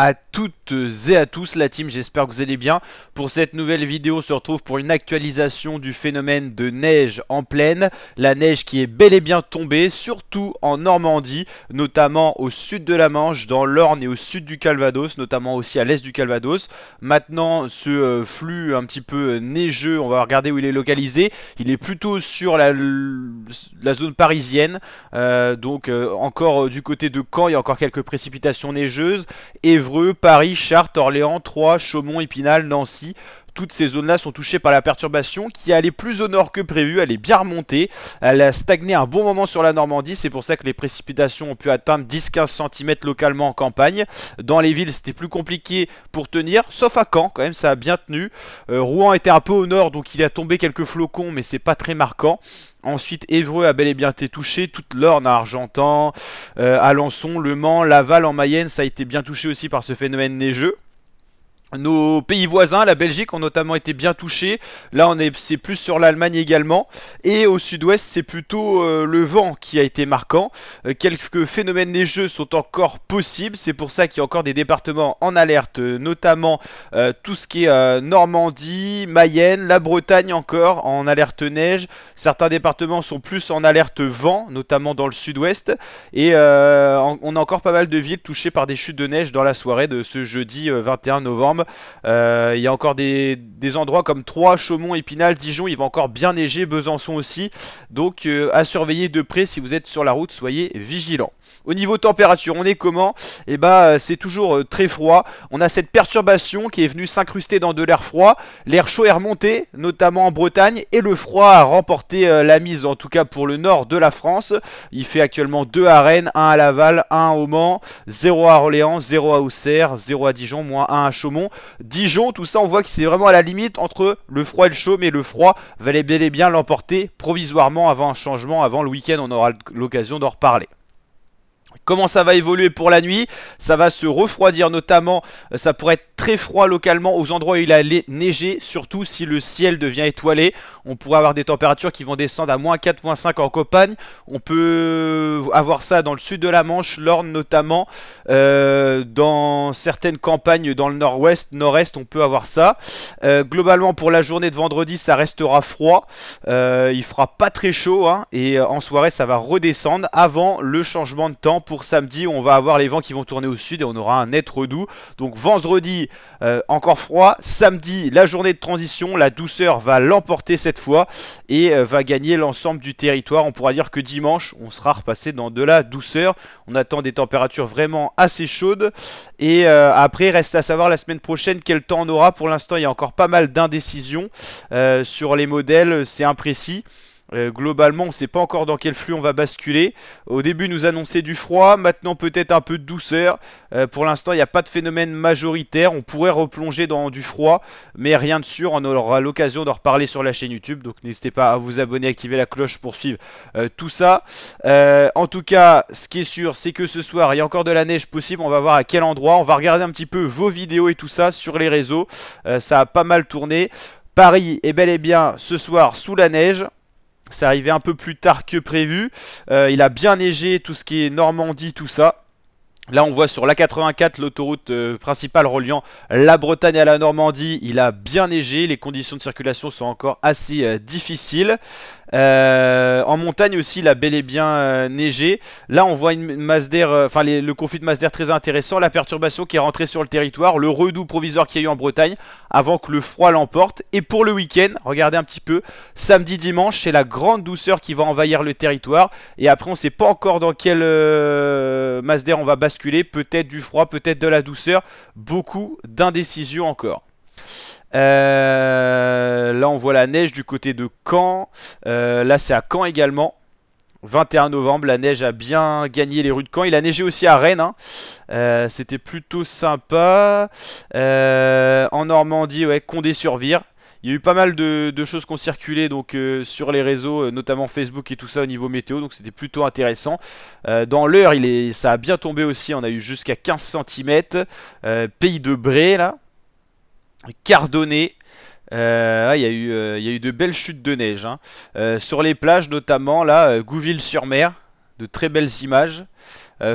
à tout et à tous la team, j'espère que vous allez bien. Pour cette nouvelle vidéo, on se retrouve pour une actualisation du phénomène de neige en pleine La neige qui est bel et bien tombée, surtout en Normandie, notamment au sud de la Manche, dans l'Orne et au sud du Calvados, notamment aussi à l'est du Calvados. Maintenant, ce euh, flux un petit peu euh, neigeux, on va regarder où il est localisé. Il est plutôt sur la, la zone parisienne, euh, donc encore du côté de Caen, il y a encore quelques précipitations neigeuses. Évreux, Paris, Richard, Orléans, Troyes, Chaumont, Épinal, Nancy, toutes ces zones-là sont touchées par la perturbation qui est allée plus au nord que prévu, elle est bien remontée, elle a stagné un bon moment sur la Normandie, c'est pour ça que les précipitations ont pu atteindre 10-15 cm localement en campagne. Dans les villes, c'était plus compliqué pour tenir, sauf à Caen, quand même, ça a bien tenu. Euh, Rouen était un peu au nord, donc il a tombé quelques flocons, mais c'est pas très marquant. Ensuite, Évreux a bel et bien été touché, toute l'Orne à Argentan, euh, Alençon, Le Mans, Laval en Mayenne, ça a été bien touché aussi par ce phénomène neigeux. Nos pays voisins, la Belgique, ont notamment été bien touchés. Là, on est, c'est plus sur l'Allemagne également. Et au sud-ouest, c'est plutôt euh, le vent qui a été marquant. Euh, quelques phénomènes neigeux sont encore possibles. C'est pour ça qu'il y a encore des départements en alerte, euh, notamment tout ce qui est Normandie, Mayenne, la Bretagne encore en alerte neige. Certains départements sont plus en alerte vent, notamment dans le sud-ouest. Et on a encore pas mal de villes touchées par des chutes de neige dans la soirée de ce jeudi 21 novembre. Euh, il y a encore des, endroits comme Troyes, Chaumont, Épinal, Dijon, il va encore bien neiger, Besançon aussi. Donc euh, à surveiller de près si vous êtes sur la route, soyez vigilants. Au niveau température, on est comment Eh bah c'est toujours très froid. On a cette perturbation qui est venue s'incruster dans de l'air froid. L'air chaud est remonté, notamment en Bretagne, et le froid a remporté la mise, en tout cas pour le nord de la France. Il fait actuellement 2 à Rennes, 1 à Laval, 1 au Mans, 0 à Orléans, 0 à Auxerre, 0 à Dijon, moins 1 à Chaumont. Dijon, tout ça, on voit que c'est vraiment à la limite entre le froid et le chaud, mais le froid valait bel et bien l'emporter provisoirement avant un changement, avant le week-end, on aura l'occasion d'en reparler. Comment ça va évoluer pour la nuit Ça va se refroidir notamment, euh, ça pourrait être très froid localement aux endroits où il allait neiger surtout si le ciel devient étoilé. On pourrait avoir des températures qui vont descendre à moins 4,5 en campagne. On peut avoir ça dans le sud de la Manche, l'Orne notamment, euh, dans certaines campagnes dans le nord-ouest, nord-est, on peut avoir ça. Euh, globalement pour la journée de vendredi, ça restera froid. Il il fera pas très chaud hein, et en soirée, ça va redescendre avant le changement de temps pour samedi on va avoir les vents qui vont tourner au sud et on aura un être redoux. Donc vendredi euh, encore froid, samedi la journée de transition, la douceur va l'emporter cette fois et euh, va gagner l'ensemble du territoire. On pourra dire que dimanche on sera repassé dans de la douceur. On attend des températures vraiment assez chaudes et euh, après reste à savoir la semaine prochaine quel temps on aura. Pour l'instant il y a encore pas mal d'indécisions sur les modèles, c'est imprécis. Euh, globalement, on ne sait pas encore dans quel flux on va basculer. Au début, nous annonçait du froid, maintenant peut-être un peu de douceur. Euh, pour l'instant, il n'y a pas de phénomène majoritaire. On pourrait replonger dans du froid, mais rien de sûr. On aura l'occasion d'en reparler sur la chaîne YouTube. Donc n'hésitez pas à vous abonner, activer la cloche pour suivre euh, tout ça. en tout cas, ce qui est sûr, c'est que ce soir, il y a encore de la neige possible. On va voir à quel endroit. On va regarder un petit peu vos vidéos et tout ça sur les réseaux. ça a pas mal tourné. Paris est bel et bien ce soir sous la neige. C'est arrivé un peu plus tard que prévu. Euh, il a bien neigé tout ce qui est Normandie, tout ça. Là, on voit sur la 84 l'autoroute euh, principale reliant la Bretagne à la Normandie. Il a bien neigé, les conditions de circulation sont encore assez euh, difficiles. Euh, en montagne aussi, il a bel et bien euh, neigé. Là, on voit une masse d'air, euh, enfin le conflit de masse très intéressant, la perturbation qui est rentrée sur le territoire, le redout provisoire qu'il y a eu en Bretagne, avant que le froid l'emporte. Et pour le week-end, regardez un petit peu, samedi, dimanche, c'est la grande douceur qui va envahir le territoire. Et après, on ne sait pas encore dans quelle euh, masse on va basculer. Peut-être du froid, peut-être de la douceur. Beaucoup d'indécision encore. Euh, là, on voit la neige du côté de Caen. Euh, là, c'est à Caen également. 21 novembre, la neige a bien gagné les rues de Caen. Il a neigé aussi à Rennes. Hein. Euh, c'était plutôt sympa. en Normandie, ouais, condé sur Il y a eu pas mal de, choses qui ont circulé donc, sur les réseaux, notamment Facebook et tout ça au niveau météo, donc c'était plutôt intéressant. dans l'heure, ça a bien tombé aussi, on a eu jusqu'à 15 cm. pays de Bré là, Cardonné. Euh, euh, il, y a eu, de belles chutes de neige. Hein. Euh, sur les plages notamment, là, Gouville-sur-Mer, de très belles images.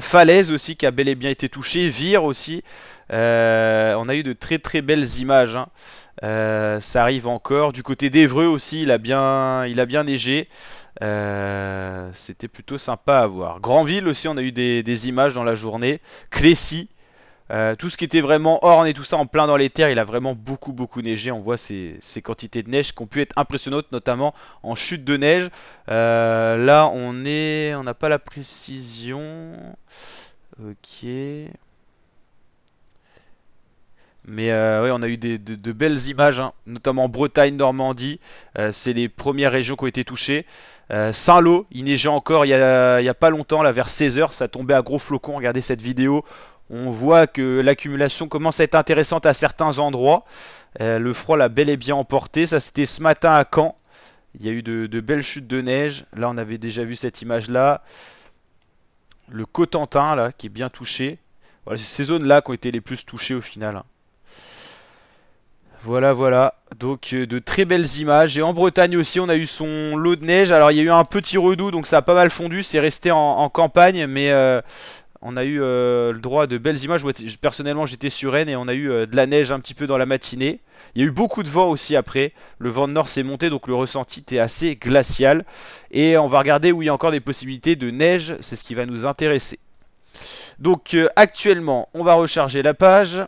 Falaise aussi qui a bel et bien été touchée, Vire aussi. on a eu de très très belles images. Hein. ça arrive encore. Du côté d'Evreux aussi, il a bien, il a bien neigé. C'était plutôt sympa à voir. Grandville aussi, on a eu des, images dans la journée. Clécy. Euh, tout ce qui était vraiment orne et tout ça en plein dans les terres, il a vraiment beaucoup beaucoup neigé. On voit ces, quantités de neige qui ont pu être impressionnantes, notamment en chute de neige. Euh, là, on est, on n'a pas la précision. Ok. Mais euh, oui, on a eu de, belles images, hein. notamment Bretagne, Normandie. c'est les premières régions qui ont été touchées. Saint-Lô, il neigeait encore il n'y a, pas longtemps, là vers 16h, ça tombait à gros flocons. Regardez cette vidéo on voit que l'accumulation commence à être intéressante à certains endroits. Euh, le froid l'a bel et bien emporté. Ça, c'était ce matin à Caen. Il y a eu de, belles chutes de neige. Là, on avait déjà vu cette image-là. Le Cotentin, là, qui est bien touché. Voilà, c'est ces zones-là qui ont été les plus touchées au final. Hein. Voilà, voilà. Donc euh, de très belles images. Et en Bretagne aussi, on a eu son lot de neige. Alors il y a eu un petit redout, donc ça a pas mal fondu. C'est resté en, campagne, mais euh, on a eu euh, le droit de belles images. personnellement, j'étais sur Rennes et on a eu euh, de la neige un petit peu dans la matinée. Il y a eu beaucoup de vent aussi après. Le vent de nord s'est monté, donc le ressenti était assez glacial. Et on va regarder où il y a encore des possibilités de neige. C'est ce qui va nous intéresser. Donc euh, actuellement, on va recharger la page.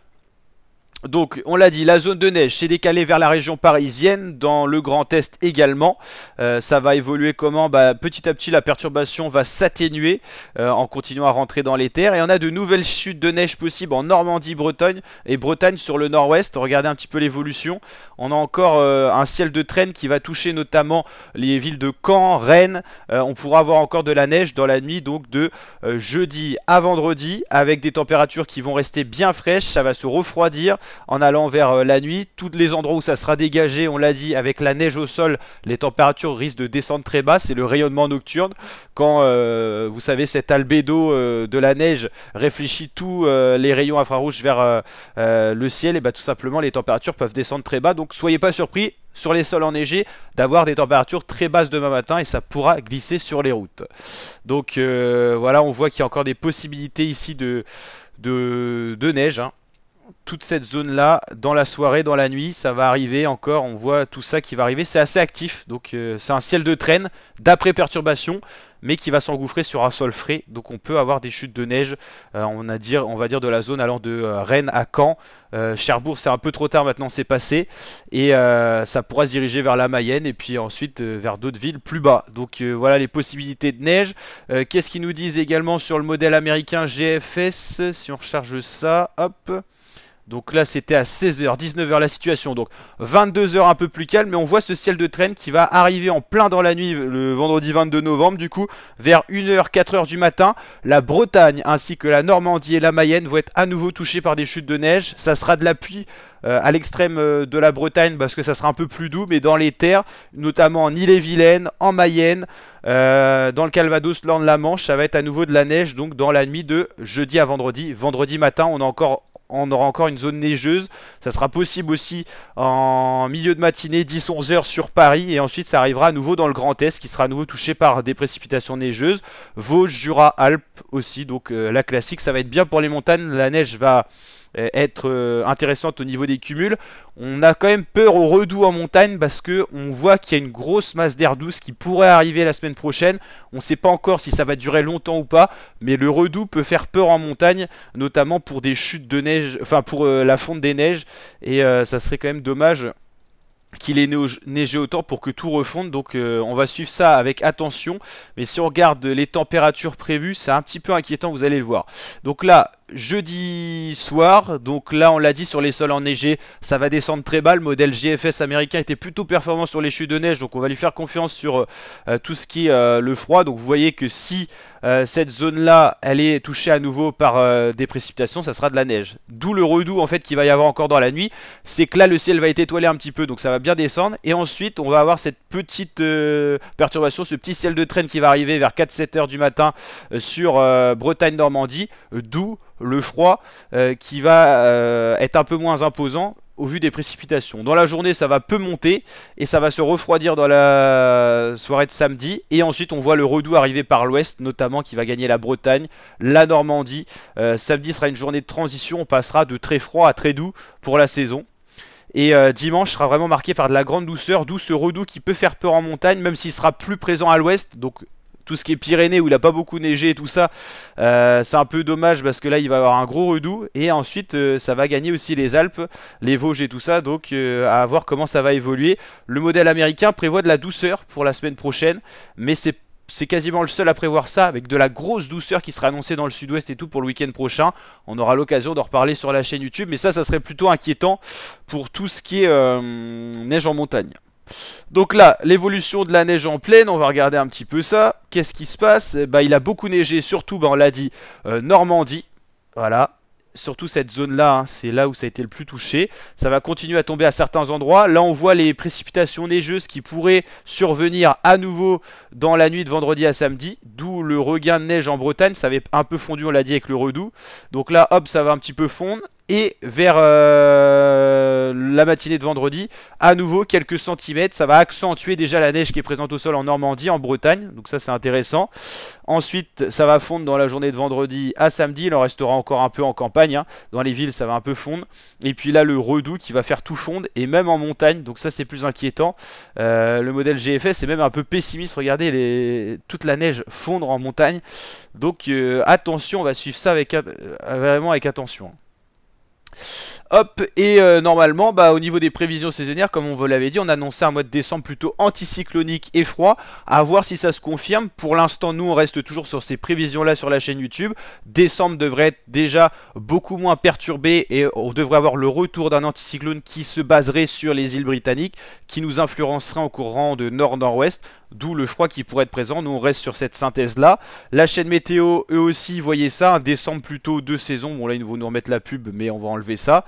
Donc, on l'a dit, la zone de neige s'est décalée vers la région parisienne, dans le Grand Est également. Euh, ça va évoluer comment bah, Petit à petit, la perturbation va s'atténuer euh, en continuant à rentrer dans les terres. Et on a de nouvelles chutes de neige possibles en Normandie, Bretagne et Bretagne sur le Nord-Ouest. Regardez un petit peu l'évolution. On a encore euh, un ciel de traîne qui va toucher notamment les villes de Caen, Rennes. on pourra avoir encore de la neige dans la nuit, donc de jeudi à vendredi, avec des températures qui vont rester bien fraîches. Ça va se refroidir en allant vers euh, la nuit. Tous les endroits où ça sera dégagé, on l'a dit, avec la neige au sol, les températures risquent de descendre très bas. C'est le rayonnement nocturne. Quand, euh, vous savez, cet albédo euh, de la neige réfléchit tous les rayons infrarouges vers le ciel, et bah, tout simplement, les températures peuvent descendre très bas. Donc, soyez pas surpris sur les sols enneigés d'avoir des températures très basses demain matin et ça pourra glisser sur les routes. Donc voilà, on voit qu'il y a encore des possibilités ici de, de, neige. Hein toute cette zone-là, dans la soirée, dans la nuit, ça va arriver encore, on voit tout ça qui va arriver, c'est assez actif, donc euh, c'est un ciel de traîne, d'après perturbation, mais qui va s'engouffrer sur un sol frais, donc on peut avoir des chutes de neige, euh, on, dire, on va dire de la zone allant de euh, Rennes à Caen, Cherbourg c'est un peu trop tard maintenant, c'est passé, et ça pourra se diriger vers la Mayenne, et puis ensuite vers d'autres villes plus bas, donc voilà les possibilités de neige, qu'est-ce qu'ils nous disent également sur le modèle américain GFS, si on recharge ça, hop donc là, c'était à 16h, 19h la situation. Donc 22h un peu plus calme, mais on voit ce ciel de traîne qui va arriver en plein dans la nuit le vendredi 22 novembre. Du coup, vers 1h, 4h du matin, la Bretagne ainsi que la Normandie et la Mayenne vont être à nouveau touchées par des chutes de neige. Ça sera de la pluie euh, à l'extrême euh, de la Bretagne parce que ça sera un peu plus doux, mais dans les terres, notamment en Ille-et-Vilaine, en Mayenne, euh, dans le Calvados, de la Manche, ça va être à nouveau de la neige, donc dans la nuit de jeudi à vendredi. Vendredi matin, on encore on aura encore une zone neigeuse. Ça sera possible aussi en milieu de matinée, 10-11 heures sur Paris. Et ensuite, ça arrivera à nouveau dans le Grand Est, qui sera à nouveau touché par des précipitations neigeuses. Vosges, Jura, Alpes aussi. Donc la classique, ça va être bien pour les montagnes. La neige va euh, être euh, intéressante au niveau des cumuls. On a quand même peur au redout en montagne parce que on voit qu'il y a une grosse masse d'air douce qui pourrait arriver la semaine prochaine. On ne sait pas encore si ça va durer longtemps ou pas, mais le redout peut faire peur en montagne, notamment pour des chutes de neige, enfin pour euh, la fonte des neiges, et ça serait quand même dommage qu'il ait neigé autant pour que tout refonde. Donc on va suivre ça avec attention. Mais si on regarde les températures prévues, c'est un petit peu inquiétant, vous allez le voir. Donc là, jeudi soir. Donc là, on l'a dit, sur les sols enneigés, ça va descendre très bas. Le modèle GFS américain était plutôt performant sur les chutes de neige, donc on va lui faire confiance sur euh, euh, tout ce qui est euh, le froid. Donc vous voyez que si cette zone-là, elle est touchée à nouveau par des précipitations, ça sera de la neige. D'où le redout en fait qu'il va y avoir encore dans la nuit, c'est que là le ciel va être étoilé un petit peu, donc ça va bien descendre. Et ensuite, on va avoir cette petite perturbation, ce petit ciel de traîne qui va arriver vers 4-7 heures du matin sur Bretagne-Normandie, d'où le froid euh, qui va euh, être un peu moins imposant au vu des précipitations. Dans la journée, ça va peu monter et ça va se refroidir dans la soirée de samedi. Et ensuite, on voit le redout arriver par l'ouest, notamment qui va gagner la Bretagne, la Normandie. Euh, samedi sera une journée de transition. On passera de très froid à très doux pour la saison. Et dimanche sera vraiment marqué par de la grande douceur, d'où ce redout qui peut faire peur en montagne, même s'il sera plus présent à l'ouest. Donc tout ce qui est Pyrénées où il n'a pas beaucoup neigé et tout ça, euh, c'est un peu dommage parce que là il va avoir un gros redout et ensuite euh, ça va gagner aussi les Alpes, les Vosges et tout ça, donc euh, à voir comment ça va évoluer. Le modèle américain prévoit de la douceur pour la semaine prochaine, mais c'est quasiment le seul à prévoir ça, avec de la grosse douceur qui sera annoncée dans le sud-ouest et tout pour le week-end prochain. On aura l'occasion d'en reparler sur la chaîne YouTube, mais ça, ça serait plutôt inquiétant pour tout ce qui est neige en montagne. Donc là, l'évolution de la neige en pleine, on va regarder un petit peu ça. Qu'est-ce qui se passe bah, Il a beaucoup neigé, surtout, ben, on l'a dit, euh, Normandie. Voilà, surtout cette zone-là, hein, c'est là où ça a été le plus touché. Ça va continuer à tomber à certains endroits. Là, on voit les précipitations neigeuses qui pourraient survenir à nouveau dans la nuit de vendredi à samedi, d'où le regain de neige en Bretagne. Ça avait un peu fondu, on l'a dit, avec le redout. Donc là, hop, ça va un petit peu fondre et vers euh, la matinée de vendredi, à nouveau quelques centimètres, ça va accentuer déjà la neige qui est présente au sol en Normandie, en Bretagne, donc ça c'est intéressant. Ensuite, ça va fondre dans la journée de vendredi à samedi, il en restera encore un peu en campagne, hein. dans les villes ça va un peu fondre, et puis là le redoux qui va faire tout fondre, et même en montagne, donc ça c'est plus inquiétant. Euh, le modèle GFS est même un peu pessimiste, regardez les... toute la neige fondre en montagne, donc euh, attention, on va suivre ça avec, vraiment avec attention. Hop, et euh, normalement, bah, au niveau des prévisions saisonnières, comme on vous l'avait dit, on annonçait un mois de décembre plutôt anticyclonique et froid, à voir si ça se confirme. Pour l'instant, nous, on reste toujours sur ces prévisions-là sur la chaîne YouTube. Décembre devrait être déjà beaucoup moins perturbé et on devrait avoir le retour d'un anticyclone qui se baserait sur les îles britanniques, qui nous influencerait en courant de nord-nord-ouest d'où le froid qui pourrait être présent. Nous, on reste sur cette synthèse-là. La chaîne météo, eux aussi, voyez ça, un décembre plutôt, deux saisons. Bon, là, ils vont nous remettre la pub, mais on va enlever ça.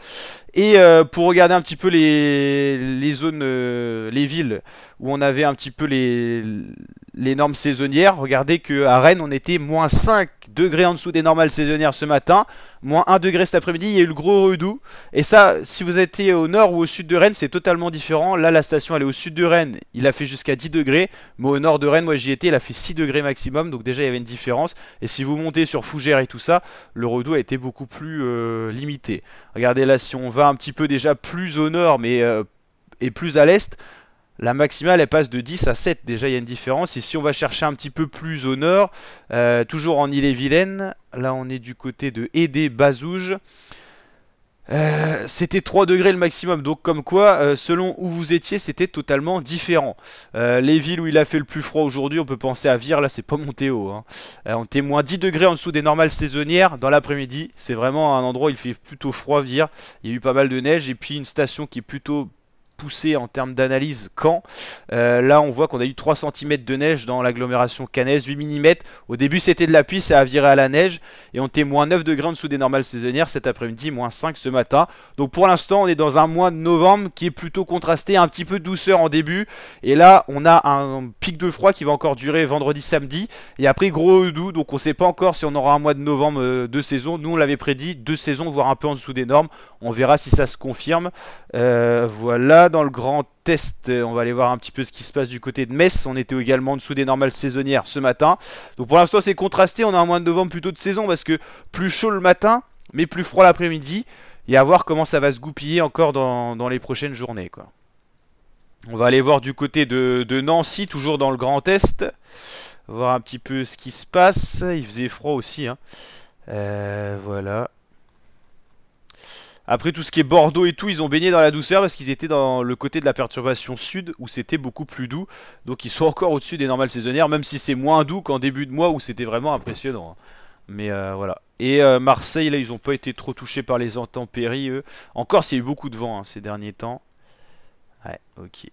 Et euh, pour regarder un petit peu les, les zones, euh, les villes, où on avait un petit peu les les normes saisonnières. Regardez qu'à Rennes, on était moins 5 degrés en dessous des normales saisonnières ce matin, moins 1 degré cet après-midi, il y a eu le gros redoux. Et ça, si vous étiez au nord ou au sud de Rennes, c'est totalement différent. Là, la station, elle est au sud de Rennes, il a fait jusqu'à 10 degrés. mais au nord de Rennes, moi j'y étais, il a fait 6 degrés maximum, donc déjà il y avait une différence. Et si vous montez sur Fougères et tout ça, le redout a été beaucoup plus euh, limité. Regardez là, si on va un petit peu déjà plus au nord, mais... Euh, et plus à l'est, la maximale, elle passe de 10 à 7. Déjà, il y a une différence. Et si on va chercher un petit peu plus au nord, euh, toujours en Ille-et-Vilaine, là, on est du côté de hédé bazouge euh, c'était 3 degrés le maximum, donc comme quoi, euh, selon où vous étiez, c'était totalement différent. les villes où il a fait le plus froid aujourd'hui, on peut penser à Vire, là c'est pas monté haut. Hein. on était moins 10 degrés en dessous des normales saisonnières dans l'après-midi. C'est vraiment un endroit où il fait plutôt froid, Vire. Il y a eu pas mal de neige, et puis une station qui est plutôt poussé en termes d'analyse quand. Euh, là, on voit qu'on a eu 3 cm de neige dans l'agglomération cannaise, 8 mm. Au début, c'était de la pluie, ça a viré à la neige. Et on était moins 9 degrés en dessous des normales saisonnières cet après-midi, moins 5 ce matin. Donc pour l'instant, on est dans un mois de novembre qui est plutôt contrasté, un petit peu de douceur en début. Et là, on a un pic de froid qui va encore durer vendredi, samedi. Et après, gros doux. Donc on sait pas encore si on aura un mois de novembre euh, de saison. Nous, on l'avait prédit, deux saisons, voire un peu en dessous des normes. On verra si ça se confirme. Euh, voilà dans le Grand test, euh, On va aller voir un petit peu ce qui se passe du côté de Metz. On était également en dessous des normales saisonnières ce matin. Donc pour l'instant c'est contrasté. On a un mois de novembre plutôt de saison parce que plus chaud le matin, mais plus froid l'après-midi. Et à voir comment ça va se goupiller encore dans, les prochaines journées. On va aller voir du côté de, Nancy, toujours dans le Grand test Voir un petit peu ce qui se passe. Il faisait froid aussi. Hein. Euh, voilà. Après tout ce qui est Bordeaux et tout, ils ont baigné dans la douceur parce qu'ils étaient dans le côté de la perturbation sud où c'était beaucoup plus doux. Donc ils sont encore au-dessus des normales saisonnières, même si c'est moins doux qu'en début de mois où c'était vraiment impressionnant. Hein. Mais euh, voilà. Et euh, Marseille, là, ils n'ont pas été trop touchés par les intempéries, eux. Encore, il y a eu beaucoup de vent hein, ces derniers temps. Ouais, ok.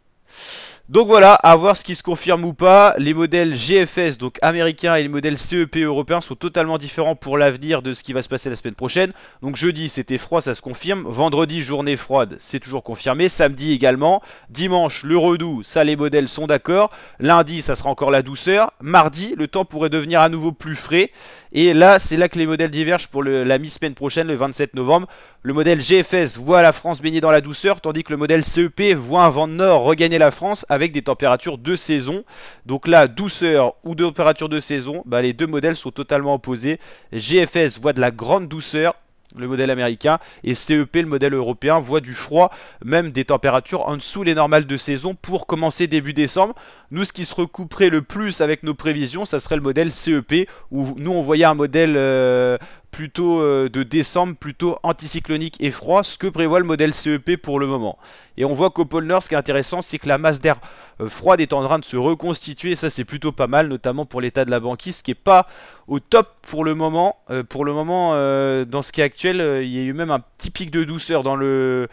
Donc voilà, à voir ce qui se confirme ou pas. Les modèles GFS, donc américains, et les modèles CEP européens sont totalement différents pour l'avenir de ce qui va se passer la semaine prochaine. Donc jeudi, c'était froid, ça se confirme. Vendredi, journée froide, c'est toujours confirmé. Samedi également. Dimanche, le redoux, ça les modèles sont d'accord. Lundi, ça sera encore la douceur. Mardi, le temps pourrait devenir à nouveau plus frais. Et là, c'est là que les modèles divergent pour la mi-semaine prochaine, le 27 novembre. Le modèle GFS voit la France baigner dans la douceur, tandis que le modèle CEP voit un vent de nord regagner la France avec des températures de saison. Donc là, douceur ou température de saison, bah, les deux modèles sont totalement opposés. GFS voit de la grande douceur, le modèle américain, et CEP, le modèle européen, voit du froid, même des températures en dessous les normales de saison pour commencer début décembre. Nous, ce qui se recouperait le plus avec nos prévisions, ça serait le modèle CEP, où nous, on voyait un modèle euh, plutôt euh, de décembre, plutôt anticyclonique et froid, ce que prévoit le modèle CEP pour le moment. Et on voit qu'au pôle Nord, ce qui est intéressant, c'est que la masse d'air euh, froide est en train de se reconstituer, et ça c'est plutôt pas mal, notamment pour l'état de la banquise, qui n'est pas au top pour le moment. pour le moment, dans ce qui est actuel, il y a eu même un petit pic de douceur dans le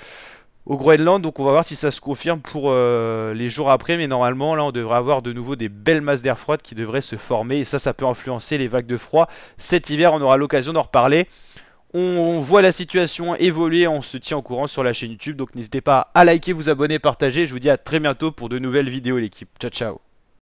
au Groenland. Donc on va voir si ça se confirme pour euh, les jours après. Mais normalement, là, on devrait avoir de nouveau des belles masses d'air froide qui devraient se former. Et ça, ça peut influencer les vagues de froid. Cet hiver, on aura l'occasion d'en reparler. On, on voit la situation évoluer, on se tient au courant sur la chaîne YouTube, donc n'hésitez pas à liker, vous abonner, partager. Je vous dis à très bientôt pour de nouvelles vidéos l'équipe. Ciao ciao